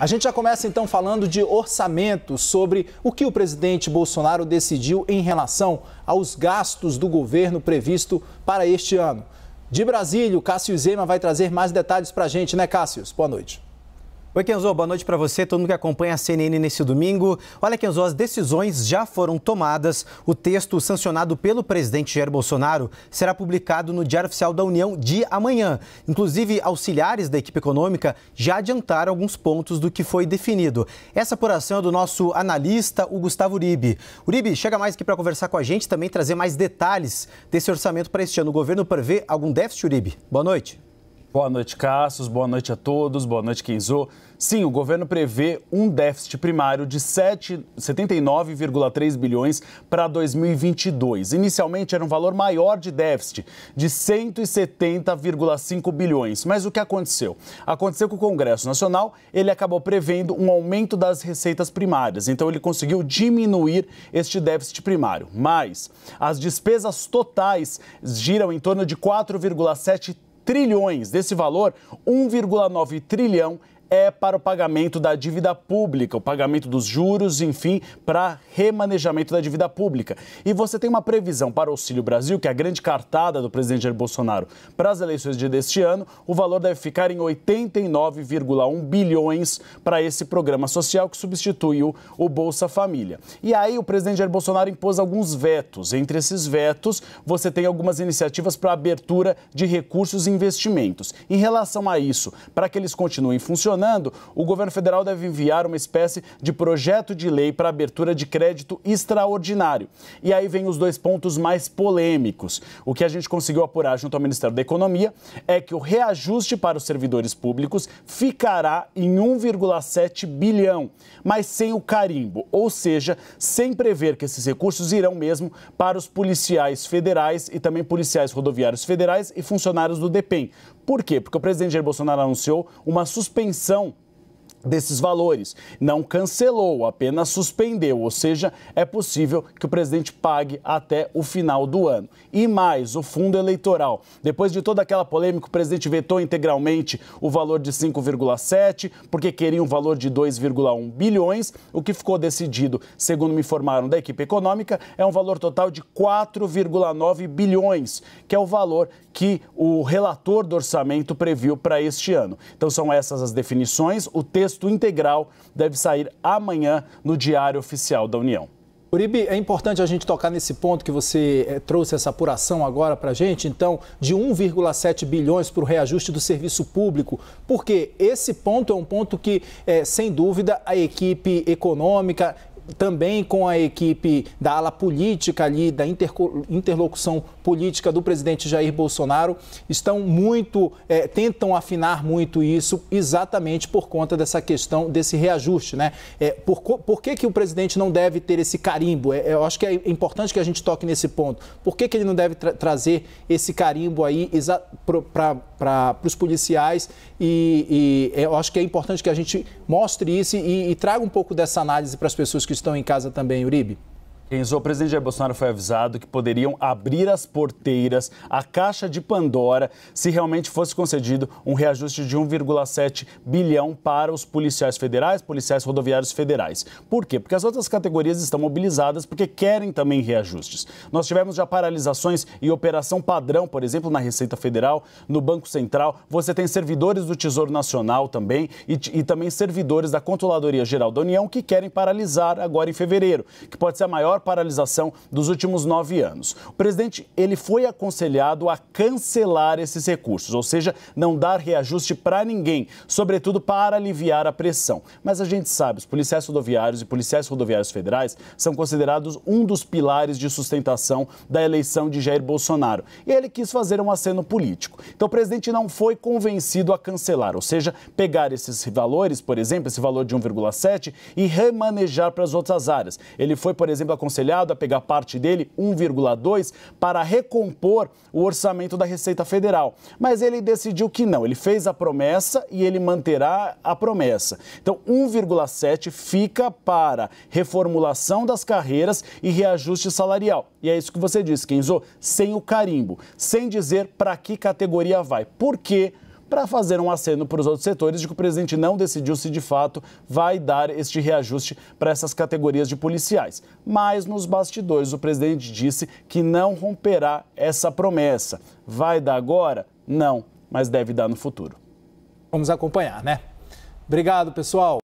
A gente já começa então falando de orçamento, sobre o que o presidente Bolsonaro decidiu em relação aos gastos do governo previsto para este ano. De Brasília, o Cássio Zema vai trazer mais detalhes para a gente, né, Cássio? Boa noite. Oi, Kenzo, boa noite para você, todo mundo que acompanha a CNN nesse domingo. Olha, Kenzo, as decisões já foram tomadas. O texto sancionado pelo presidente Jair Bolsonaro será publicado no Diário Oficial da União de amanhã. Inclusive, auxiliares da equipe econômica já adiantaram alguns pontos do que foi definido. Essa apuração é do nosso analista, o Gustavo Uribe. Uribe, chega mais aqui para conversar com a gente, também trazer mais detalhes desse orçamento para este ano. O governo prevê algum déficit, Uribe? Boa noite. Boa noite, Cassius. Boa noite a todos. Boa noite, Kenzo. Sim, o governo prevê um déficit primário de 79,3 bilhões para 2022. Inicialmente era um valor maior de déficit, de 170,5 bilhões. Mas o que aconteceu? Aconteceu que o Congresso Nacional, ele acabou prevendo um aumento das receitas primárias. Então ele conseguiu diminuir este déficit primário. Mas as despesas totais giram em torno de 4,7 trilhões. Desse valor, 1,9 trilhão é para o pagamento da dívida pública, o pagamento dos juros, enfim, para remanejamento da dívida pública. E você tem uma previsão para o Auxílio Brasil, que é a grande cartada do presidente Jair Bolsonaro para as eleições de deste ano, o valor deve ficar em 89,1 bilhões para esse programa social que substituiu o Bolsa Família. E aí o presidente Jair Bolsonaro impôs alguns vetos. Entre esses vetos, você tem algumas iniciativas para abertura de recursos e investimentos. Em relação a isso, para que eles continuem funcionando, funcionando, o governo federal deve enviar uma espécie de projeto de lei para abertura de crédito extraordinário. E aí vem os dois pontos mais polêmicos. O que a gente conseguiu apurar junto ao Ministério da Economia é que o reajuste para os servidores públicos ficará em 1,7 bilhão, mas sem o carimbo, ou seja, sem prever que esses recursos irão mesmo para os policiais federais e também policiais rodoviários federais e funcionários do DEPEN. Por quê? Porque o presidente Jair Bolsonaro anunciou uma suspensão ação desses valores. Não cancelou, apenas suspendeu, ou seja, é possível que o presidente pague até o final do ano. E mais, o fundo eleitoral. Depois de toda aquela polêmica, o presidente vetou integralmente o valor de 5,7, porque queria um valor de 2,1 bilhões. O que ficou decidido, segundo me informaram da equipe econômica, é um valor total de 4,9 bilhões, que é o valor que o relator do orçamento previu para este ano. Então são essas as definições. O texto texto integral deve sair amanhã no Diário Oficial da União. Uribe, é importante a gente tocar nesse ponto que você eh, trouxe essa apuração agora para a gente, então, de 1,7 bilhões para o reajuste do serviço público, porque esse ponto é um ponto que, eh, sem dúvida, a equipe econômica também com a equipe da ala política ali, da interlocução política do presidente Jair Bolsonaro, estão muito, é, tentam afinar muito isso exatamente por conta dessa questão desse reajuste, né? É, por, por que, que o presidente não deve ter esse carimbo? É, eu acho que é importante que a gente toque nesse ponto. Por que, que ele não deve tra trazer esse carimbo aí para os policiais? E, e, é, eu acho que é importante que a gente mostre isso e, e traga um pouco dessa análise para as pessoas que estão em casa também, Uribe? Enzo, o presidente Jair Bolsonaro foi avisado que poderiam abrir as porteiras, a caixa de Pandora, se realmente fosse concedido um reajuste de 1,7 bilhão para os policiais federais, policiais rodoviários federais. Por quê? Porque as outras categorias estão mobilizadas porque querem também reajustes. Nós tivemos já paralisações e operação padrão, por exemplo, na Receita Federal, no Banco Central. Você tem servidores do Tesouro Nacional também e, e também servidores da Controladoria Geral da União que querem paralisar agora em fevereiro, que pode ser a maior paralisação dos últimos nove anos. O presidente ele foi aconselhado a cancelar esses recursos, ou seja, não dar reajuste para ninguém, sobretudo para aliviar a pressão. Mas a gente sabe, os policiais rodoviários e policiais rodoviários federais são considerados um dos pilares de sustentação da eleição de Jair Bolsonaro. E ele quis fazer um aceno político. Então o presidente não foi convencido a cancelar, ou seja, pegar esses valores, por exemplo, esse valor de 1,7 e remanejar para as outras áreas. Ele foi, por exemplo, aconselhado aconselhado a pegar parte dele, 1,2, para recompor o orçamento da Receita Federal. Mas ele decidiu que não, ele fez a promessa e ele manterá a promessa. Então, 1,7 fica para reformulação das carreiras e reajuste salarial. E é isso que você disse, Kenzo, sem o carimbo, sem dizer para que categoria vai. Por quê? para fazer um aceno para os outros setores de que o presidente não decidiu se de fato vai dar este reajuste para essas categorias de policiais. Mas nos bastidores, o presidente disse que não romperá essa promessa. Vai dar agora? Não, mas deve dar no futuro. Vamos acompanhar, né? Obrigado, pessoal.